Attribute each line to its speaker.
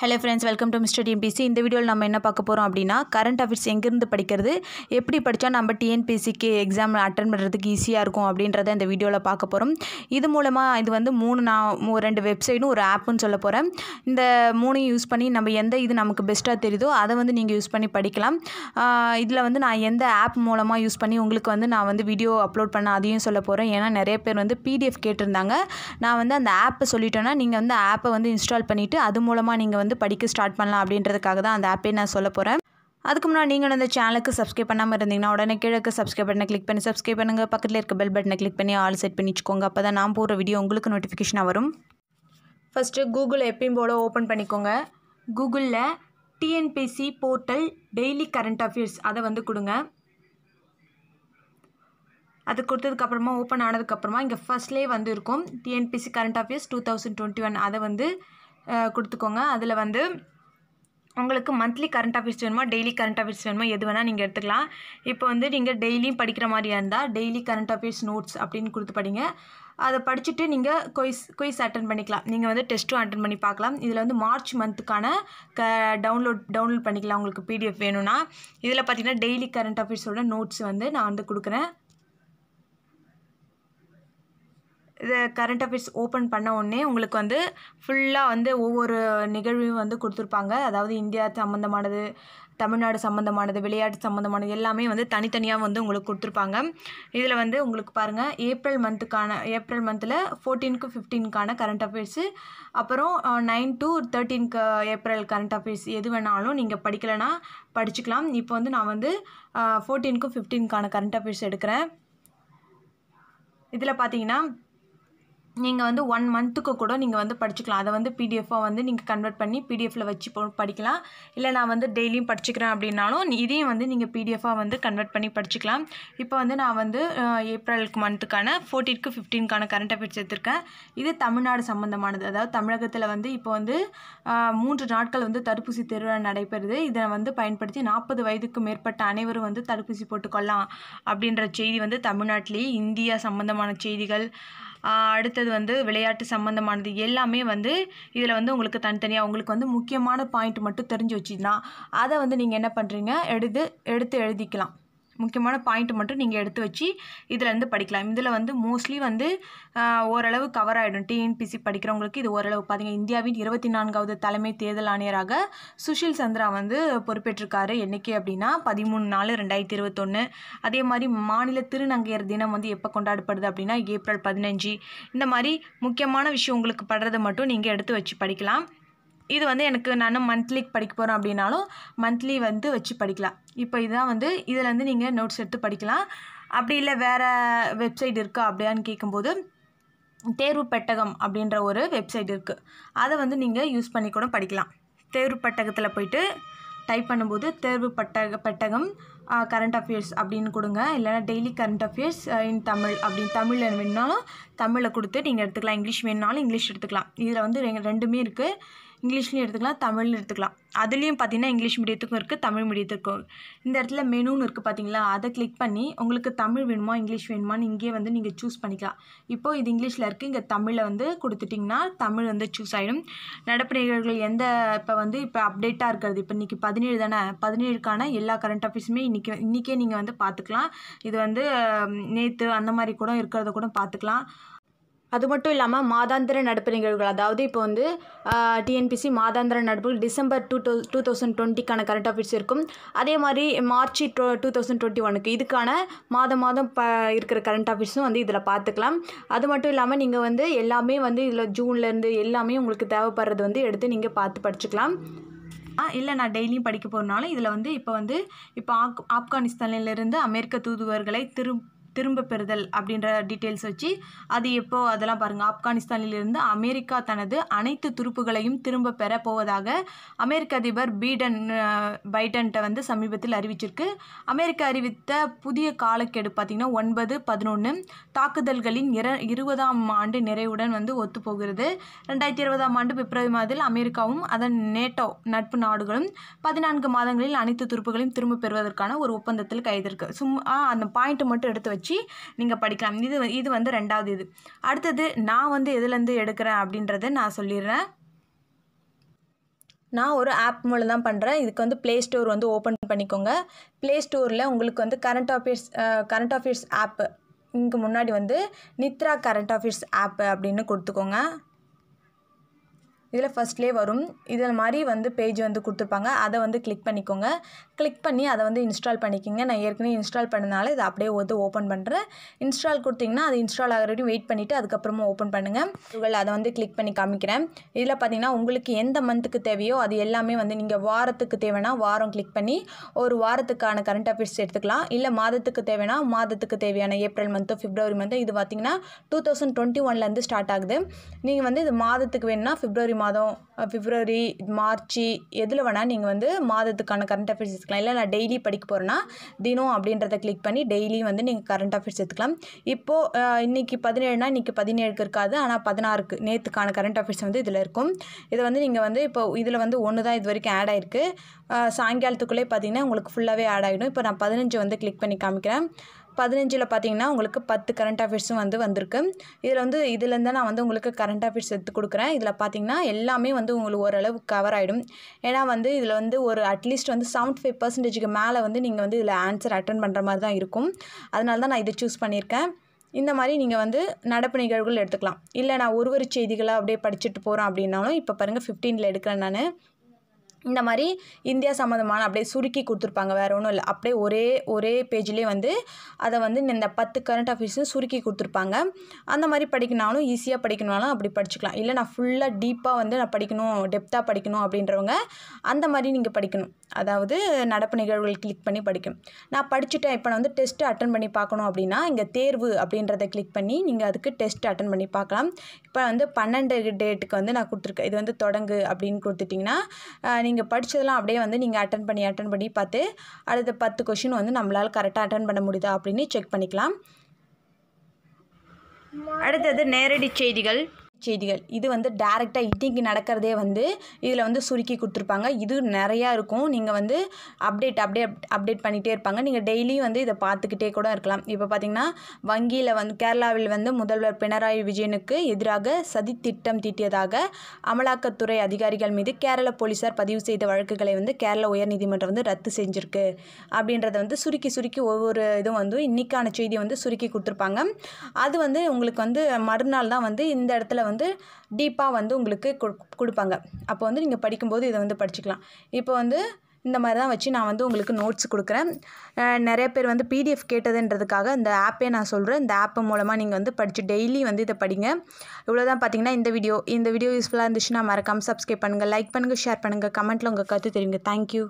Speaker 1: hello friends welcome to mister TNPC இந்த வீடியோவில் நம்ம என்ன பார்க்க போகிறோம் அப்படின்னா கரண்ட் அஃபேர்ஸ் எங்கேருந்து படிக்கிறது எப்படி படித்தா நம்ம டிஎன்பிசிக்கு எக்ஸாம் அட்டன் பண்ணுறதுக்கு ஈஸியாக இருக்கும் அப்படின்றத இந்த வீடியோவில் பார்க்க போகிறோம் இது மூலமாக இது வந்து மூணு நான் ரெண்டு வெப்சைட்டும் ஒரு ஆப்புன்னு சொல்ல போகிறேன் இந்த மூணையும் யூஸ் பண்ணி நம்ம எந்த இது நமக்கு பெஸ்ட்டாக தெரியுதோ அதை வந்து நீங்கள் யூஸ் பண்ணி படிக்கலாம் இதில் வந்து நான் எந்த ஆப் மூலமாக யூஸ் பண்ணி உங்களுக்கு வந்து நான் வந்து வீடியோ அப்லோட் பண்ண அதையும் சொல்ல போகிறேன் ஏன்னா நிறைய பேர் வந்து பிடிஎஃப் கேட்டிருந்தாங்க நான் வந்து அந்த ஆப்பை சொல்லிட்டேன்னா நீங்கள் வந்து ஆப்பை வந்து இன்ஸ்டால் பண்ணிவிட்டு அது மூலமாக நீங்கள் வந்து வந்து படிக்க ஸ்டார்ட் பண்ணலாம் அப்படின்றதுக்காக தான் அந்த ஆப்பே நான் சொல்ல போகிறேன் அதுக்கு முன்னாடி நீங்கள் அந்த சேனலுக்கு சப்ஸ்கிரைப் பண்ணாமல் இருந்தீங்கன்னா உடனே கீழே சப்ஸ்கிரைப் பண்ணி கிளிக் பண்ணி சப்ஸ்கிரைப் பண்ணுங்கள் பக்கத்தில் இருக்க பெல் பட்டனை கிளிக் பண்ணி ஆல் செட் பண்ணி வச்சுக்கோங்க அப்போ தான் நான் போகிற வீடியோ உங்களுக்கு நோட்டிஃபிகேஷனாக வரும் ஃபஸ்ட்டு கூகுள் எப்பயும் போல் ஓப்பன் பண்ணிக்கோங்க கூகுளில் TNPC portal daily current affairs அதை வந்து கொடுங்க அது கொடுத்ததுக்கப்புறமா ஓப்பன் ஆனதுக்கப்புறமா இங்கே ஃபஸ்ட்லேயே வந்து இருக்கும் TNPC current affairs two thousand twenty one அதை வந்து கொடுத்துக்கோங்க அதில் வந்து உங்களுக்கு மந்த்லி கரண்ட் அஃபேர்ஸ் வேணுமா டெய்லி கரண்ட் அஃபேர்ஸ் வேணுமா எது வேணால் நீங்கள் எடுத்துக்கலாம் இப்போ வந்து நீங்கள் டெய்லியும் படிக்கிற மாதிரியா இருந்தால் டெய்லி கரண்ட் அஃபேர்ஸ் நோட்ஸ் அப்படின்னு கொடுத்து படிங்க அதை படிச்சுட்டு நீங்கள் கொய்ஸ் கொய்ஸ் அட்டன் பண்ணிக்கலாம் நீங்கள் வந்து டெஸ்ட்டும் அட்டன் பண்ணி பார்க்கலாம் இதில் வந்து மார்ச் மந்த்துக்கான க டவுன்லோட் டவுன்லோட் பண்ணிக்கலாம் உங்களுக்கு பிடிஎஃப் வேணும்னா இதில் பார்த்தீங்கன்னா டெய்லி கரண்ட் அஃபேர்ஸோட நோட்ஸ் வந்து நான் வந்து கொடுக்குறேன் இதை கரண்ட் அஃபேர்ஸ் ஓப்பன் பண்ண உடனே உங்களுக்கு வந்து ஃபுல்லாக வந்து ஒவ்வொரு நிகழ்வையும் வந்து கொடுத்துருப்பாங்க அதாவது இந்தியா சம்மந்தமானது தமிழ்நாடு சம்மந்தமானது விளையாட்டு சம்மந்தமானது எல்லாமே வந்து தனித்தனியாக வந்து உங்களுக்கு கொடுத்துருப்பாங்க இதில் வந்து உங்களுக்கு பாருங்கள் ஏப்ரல் மந்த்துக்கான ஏப்ரல் மந்தில் ஃபோர்டீனுக்கு ஃபிஃப்டீனுக்கான கரண்ட் அஃபேர்ஸு அப்புறம் நைன் டு தேர்ட்டீனுக்கு ஏப்ரல் கரண்ட் அஃபேர்ஸ் எது வேணாலும் நீங்கள் படிக்கலைன்னா படிச்சுக்கலாம் இப்போ வந்து நான் வந்து ஃபோர்டீனுக்கு ஃபிஃப்டீனுக்கான கரண்ட் அஃபேர்ஸ் எடுக்கிறேன் இதில் பார்த்தீங்கன்னா நீங்கள் வந்து ஒன் மந்த்துக்கு கூட நீங்கள் வந்து படிச்சுக்கலாம் அதை வந்து பிடிஎஃபாக வந்து நீங்கள் கன்வெர்ட் பண்ணி பிடிஎஃபில் வச்சு படிக்கலாம் இல்லை நான் வந்து டெய்லியும் படிச்சுக்கிறேன் அப்படின்னாலும் இதையும் வந்து நீங்கள் பிடிஎஃபாக வந்து கன்வெர்ட் பண்ணி படிச்சுக்கலாம் இப்போ வந்து நான் வந்து ஏப்ரலுக்கு மந்த்துக்கான ஃபோர்டீனுக்கு ஃபிஃப்டீனுக்கான கரண்ட் அஃபேர்ஸ் எடுத்திருக்கேன் இது தமிழ்நாடு சம்மந்தமானது அதாவது தமிழகத்தில் வந்து இப்போ வந்து மூன்று நாட்கள் வந்து தடுப்பூசி திருவிழா நடைபெறுது இதை வந்து பயன்படுத்தி நாற்பது வயதுக்கு மேற்பட்ட அனைவரும் வந்து தடுப்பூசி போட்டுக்கொள்ளலாம் அப்படின்ற செய்தி வந்து தமிழ்நாட்டிலேயே இந்தியா சம்மந்தமான செய்திகள் அடுத்தது வந்து விளையாட்டு சம்மந்தமானது எல்லாமே வந்து இதில் வந்து உங்களுக்கு தனித்தனியாக உங்களுக்கு வந்து முக்கியமான பாயிண்ட் மட்டும் தெரிஞ்சு வச்சுன்னா அதை வந்து நீங்கள் என்ன பண்ணுறீங்க எடுத்து எடுத்து எழுதிக்கலாம் முக்கியமான பாயிண்ட் மட்டும் நீங்கள் எடுத்து வச்சு இதுலேருந்து படிக்கலாம் இதில் வந்து மோஸ்ட்லி வந்து ஓரளவு கவர் ஆகிடும் டிஎன்பிசி படிக்கிறவங்களுக்கு இது ஓரளவு பார்த்திங்க இந்தியாவின் இருபத்தி நான்காவது தலைமை தேர்தல் ஆணையராக சுஷில் சந்திரா வந்து பொறுப்பேற்றிருக்காரு என்றைக்கு அப்படின்னா பதிமூணு நாலு ரெண்டாயிரத்தி இருபத்தொன்று அதே மாதிரி மாநில திருநங்கையர் தினம் வந்து எப்போ கொண்டாடப்படுது அப்படின்னா ஏப்ரல் பதினஞ்சு இந்த மாதிரி முக்கியமான விஷயம் உங்களுக்கு படுறதை மட்டும் நீங்கள் எடுத்து வச்சு படிக்கலாம் இது வந்து எனக்கு நான் மந்த்லி படிக்க போகிறேன் அப்படின்னாலும் மந்த்லி வந்து வச்சு படிக்கலாம் இப்போ இதுதான் வந்து இதில் வந்து நீங்கள் நோட்ஸ் எடுத்து படிக்கலாம் அப்படி இல்லை வேறு வெப்சைட் இருக்கா அப்படியான்னு கேட்கும்போது தேர்வு பெட்டகம் அப்படின்ற ஒரு வெப்சைட் இருக்குது அதை வந்து நீங்கள் யூஸ் பண்ணி கூட படிக்கலாம் தேர்வு பெட்டகத்தில் போயிட்டு டைப் பண்ணும்போது தேர்வு பட்டக பெட்டகம் கரண்ட் அஃபேர்ஸ் அப்படின்னு கொடுங்க இல்லைனா daily current affairs in Tamil அப்படின்னு தமிழில் வேணுனாலும் தமிழில் கொடுத்து நீங்கள் எடுத்துக்கலாம் இங்கிலீஷ் வேணுனாலும் இங்கிலீஷ் எடுத்துக்கலாம் இதில் வந்து ரெண்டுமே இருக்குது இங்கிலீஷ்லேயும் எடுத்துக்கலாம் தமிழ்னு எடுத்துக்கலாம் அதுலேயும் பார்த்தீங்கன்னா இங்கிலீஷ் மீடியத்துக்கும் இருக்குது தமிழ் மீடியத்துக்கும் இந்த இடத்துல மெனுன்னு இருக்குது பார்த்தீங்களா அதை கிளிக் பண்ணி உங்களுக்கு தமிழ் வேணுமா இங்கிலீஷ் வேணுமான்னு இங்கேயே வந்து நீங்கள் சூஸ் பண்ணிக்கலாம் இப்போது இது இங்கிலீஷில் இருக்குது இங்கே தமிழில் வந்து கொடுத்துட்டிங்கன்னா தமிழ் வந்து சூஸ் ஆகிடும் நடப்பு நிகழ்வுகள் எந்த இப்போ வந்து இப்போ அப்டேட்டாக இருக்கிறது இப்போ இன்றைக்கி பதினேழு தானே பதினேழுக்கான எல்லா கரண்ட் அஃபீஸுமே இன்றைக்கி இன்றைக்கே நீங்கள் வந்து பார்த்துக்கலாம் இது வந்து நேற்று அந்த மாதிரி கூட இருக்கிறத கூட பார்த்துக்கலாம் அது மட்டும் இல்லாமல் மாதாந்திர நடப்பு நிகழ்வுகள் அதாவது இப்போ வந்து டிஎன்பிசி மாதாந்திர நடப்பு December two thou two thousand டுவெண்ட்டிக்கான கரண்ட் அஃபேர்ஸ் இருக்கும் அதே மாதிரி March two two thousand twenty ஒனுக்கு இதுக்கான மாதம் மாதம் ப இருக்கிற கரண்ட் அஃபேர்ஸும் வந்து இதில் பார்த்துக்கலாம் அது மட்டும் இல்லாமல் நீங்கள் வந்து எல்லாமே வந்து இதில் ஜூன்லேருந்து எல்லாமே உங்களுக்கு தேவைப்படுறது வந்து எடுத்து நீங்கள் பார்த்து படிச்சுக்கலாம் இல்லை நான் டெய்லியும் படிக்க போகிறனாலும் இதில் வந்து இப்போ வந்து இப்போ ஆப் ஆப்கானிஸ்தான்லேருந்து அமெரிக்க தூதுவர்களை திரு திரும்ப பெறுதல் அப்படின்ற டீட்டெயில்ஸ் வச்சு அது எப்போ அதெல்லாம் பாருங்கள் ஆப்கானிஸ்தானிலிருந்து அமெரிக்கா தனது அனைத்து துருப்புகளையும் திரும்ப பெற போவதாக அமெரிக்க அதிபர் பீடன் பைடன்ட்ட வந்து சமீபத்தில் அறிவிச்சிருக்கு அமெரிக்கா அறிவித்த புதிய காலக்கெடு பார்த்திங்கன்னா ஒன்பது பதினொன்று தாக்குதல்களின் இர இருபதாம் ஆண்டு நிறைவுடன் வந்து ஒத்துப்போகிறது ரெண்டாயிரத்தி இருபதாம் ஆண்டு பிப்ரவரி மாதத்தில் அமெரிக்காவும் அதன் நேட்டோ நட்பு நாடுகளும் பதினான்கு மாதங்களில் அனைத்து துருப்புகளையும் திரும்ப பெறுவதற்கான ஒரு ஒப்பந்தத்தில் கைதிருக்கு சும்மா அந்த பாயிண்ட் மட்டும் எடுத்து வச்சு வச்சு நீங்கள் படிக்கலாம் இது இது வந்து ரெண்டாவது இது அடுத்தது நான் வந்து எதுலேருந்து எடுக்கிறேன் அப்படின்றத நான் சொல்லிடுறேன் நான் ஒரு ஆப் மூலம் தான் பண்ணுறேன் இதுக்கு வந்து ப்ளே ஸ்டோர் வந்து ஓப்பன் பண்ணிக்கோங்க ப்ளே ஸ்டோரில் உங்களுக்கு வந்து current affairs current affairs app இங்கே முன்னாடி வந்து நித்ரா கரண்ட் ஆஃபீஸ் ஆப்பு அப்படின்னு கொடுத்துக்கோங்க இதில் ஃபஸ்ட்லேயே வரும் இதில் மாதிரி வந்து பேஜ் வந்து கொடுத்துருப்பாங்க அதை வந்து கிளிக் பண்ணிக்கோங்க கிளிக் பண்ணி அதை வந்து இன்ஸ்டால் பண்ணிக்கோங்க நான் ஏற்கனவே இன்ஸ்டால் பண்ணனால இதை அப்படியே வந்து ஓப்பன் பண்ணுறேன் இன்ஸ்டால் கொடுத்திங்கன்னா அது இன்ஸ்டால் ஆகிற வரைக்கும் வெயிட் பண்ணிவிட்டு அதுக்கப்புறமா ஓப்பன் பண்ணுங்கள் உங்கள் அதை வந்து கிளிக் பண்ணி காமிக்கிறேன் இதில் பார்த்தீங்கன்னா உங்களுக்கு எந்த மந்த்துக்கு தேவையோ அது எல்லாமே வந்து நீங்கள் வாரத்துக்கு தேவைன்னா வாரம் கிளிக் பண்ணி ஒரு வாரத்துக்கான கரண்ட் அஃபேர்ஸ் எடுத்துக்கலாம் இல்லை மாதத்துக்கு தேவைன்னா மாதத்துக்கு தேவையான ஏப்ரல் மந்த்தோ பிப்ரவரி மந்த்து இது பார்த்தீங்கன்னா டூ தௌசண்ட் டுவெண்ட்டி ஒன்லேருந்து ஸ்டார்ட் ஆகுது நீங்கள் வந்து இது மாதத்துக்கு வேணும்னா பிப்ரவரி மாதம் பிப்ரவரி மார்ச் எதில் வேணால் நீங்கள் வந்து மாதத்துக்கான கரண்ட் அஃபேர்ஸ் எடுத்துக்கலாம் இல்லை நான் டெய்லி படிக்க போகிறேன்னா தினம் அப்படின்றத கிளிக் பண்ணி டெய்லியும் வந்து நீங்கள் கரண்ட் அஃபேர்ஸ் எடுத்துக்கலாம் இப்போது இன்றைக்கி பதினேழுனா இன்றைக்கி பதினேழுக்கு இருக்காது ஆனால் பதினாறுக்கு நேற்றுக்கான கரண்ட் அஃபேர்ஸ் வந்து இதில் இருக்கும் இதை வந்து நீங்கள் வந்து இப்போ இதில் வந்து ஒன்று தான் இது வரைக்கும் ஆட் ஆகிருக்கு சாயங்காலத்துக்குள்ளே பார்த்தீங்கன்னா உங்களுக்கு ஃபுல்லாகவே ஆட் ஆகிடும் இப்போ நான் பதினஞ்சு வந்து கிளிக் பண்ணி காமிக்கிறேன் பதினஞ்சில் பார்த்தீங்கன்னா உங்களுக்கு பத்து கரண்ட் அஃபேர்ஸும் வந்து வந்திருக்கு இதில் வந்து இதுலேருந்து நான் வந்து உங்களுக்கு கரண்ட் அஃபேர்ஸ் எடுத்து கொடுக்குறேன் இதில் பார்த்தீங்கன்னா எல்லாமே வந்து உங்களுக்கு ஓரளவு கவர் ஆகிடும் ஏன்னா வந்து இதில் வந்து ஒரு அட்லீஸ்ட் வந்து செவன்ட்டி ஃபைவ் பர்சன்டேஜுக்கு மேலே வந்து நீங்கள் வந்து இதில் ஆன்சர் அட்டன் பண்ணுற மாதிரி தான் இருக்கும் அதனால தான் நான் இதை சூஸ் பண்ணியிருக்கேன் இந்த மாதிரி நீங்கள் வந்து நடப்பு நிகழ்வுகள் எடுத்துக்கலாம் இல்லை நான் ஒரு ஒரு செய்திகளாக அப்படியே படிச்சுட்டு போகிறோம் அப்படின்னாலும் இப்போ பாருங்கள் ஃபிஃப்டீனில் எடுக்கிறேன் நான் இந்த மாதிரி இந்தியா சம்மந்தமான அப்படியே சுருக்கி கொடுத்துருப்பாங்க வேறு ஒன்றும் இல்லை அப்படியே ஒரே ஒரே பேஜ்லேயே வந்து அதை வந்து இந்த பத்து கரண்ட் அஃபேர்ஸும் சுருக்கி கொடுத்துருப்பாங்க அந்த மாதிரி படிக்கணாலும் ஈஸியாக படிக்கணும்னாலும் அப்படி படிச்சுக்கலாம் இல்லை நான் ஃபுல்லாக டீப்பாக வந்து நான் படிக்கணும் டெப்த்தாக படிக்கணும் அப்படின்றவங்க அந்த மாதிரி நீங்கள் படிக்கணும் அதாவது நடப்பு நிகழ்வுகள் கிளிக் பண்ணி படிக்கணும் நான் படிச்சுட்டேன் இப்போ நான் வந்து டெஸ்ட்டு அட்டன் பண்ணி பார்க்கணும் அப்படின்னா இங்கே தேர்வு அப்படின்றத கிளிக் பண்ணி நீங்கள் அதுக்கு டெஸ்ட் அட்டன் பண்ணி பார்க்கலாம் இப்போ வந்து பன்னெண்டு டேட்டுக்கு வந்து நான் கொடுத்துருக்கேன் இது வந்து தொடங்கு அப்படின்னு கொடுத்துட்டிங்கன்னா நீங்கள் படித்ததெல்லாம் அப்படியே வந்து நீங்கள் அட்டன் பண்ணி அட்டன் பண்ணி பார்த்து அடுத்த பத்து கொஷின் வந்து நம்மளால் கரெக்டாக அட்டன் பண்ண முடியுதா அப்படின்னு செக் பண்ணிக்கலாம் அடுத்தது நேரடி செய்திகள் செய்திகள் இது வந்து டேரெக்டாக இன்றைக்கி நடக்கிறதே வந்து இதில் வந்து சுருக்கி கொடுத்துருப்பாங்க இது நிறையா இருக்கும் நீங்கள் வந்து அப்டேட் அப்டேட் அப்டேட் பண்ணிகிட்டே இருப்பாங்க நீங்கள் டெய்லியும் வந்து இதை பார்த்துக்கிட்டே கூட இருக்கலாம் இப்போ பார்த்தீங்கன்னா வங்கியில் வந்து கேரளாவில் வந்து முதல்வர் பினராயி விஜயனுக்கு எதிராக சதி திட்டம் தீட்டியதாக அமலாக்கத்துறை அதிகாரிகள் மீது கேரள போலீஸார் பதிவு செய்த வழக்குகளை வந்து கேரள உயர்நீதிமன்றம் வந்து ரத்து செஞ்சுருக்கு அப்படின்றத வந்து சுருக்கி சுருக்கி ஒவ்வொரு இதுவும் வந்து இன்றைக்கான செய்தியை வந்து சுருக்கி கொடுத்துருப்பாங்க அது வந்து உங்களுக்கு வந்து மறுநாள் தான் வந்து இந்த இடத்துல வந்து டீப்பாக வந்து உங்களுக்கு கொடுப்பாங்க அப்போ வந்து நீங்கள் படிக்கும்போது இதை வந்து படிச்சுக்கலாம் இப்போ வந்து இந்த மாதிரி தான் வச்சு நான் வந்து உங்களுக்கு நோட்ஸ் கொடுக்குறேன் நிறைய பேர் வந்து பிடிஎஃப் கேட்டதுன்றதுக்காக இந்த ஆப்பே நான் சொல்கிறேன் இந்த ஆப்பை மூலமாக நீங்கள் வந்து படித்து டெய்லி வந்து இதை படிங்க இவ்வளோதான் பார்த்தீங்கன்னா இந்த வீடியோ இந்த வீடியோ யூஸ்ஃபுல்லாக இருந்துச்சுன்னா மறக்காமல் சப்ஸ்கிரைப் பண்ணுங்கள் லைக் பண்ணுங்கள் ஷேர் பண்ணுங்கள் கமெண்ட்டில் உங்கள் கருத்து தெரியுங்க தேங்க்யூ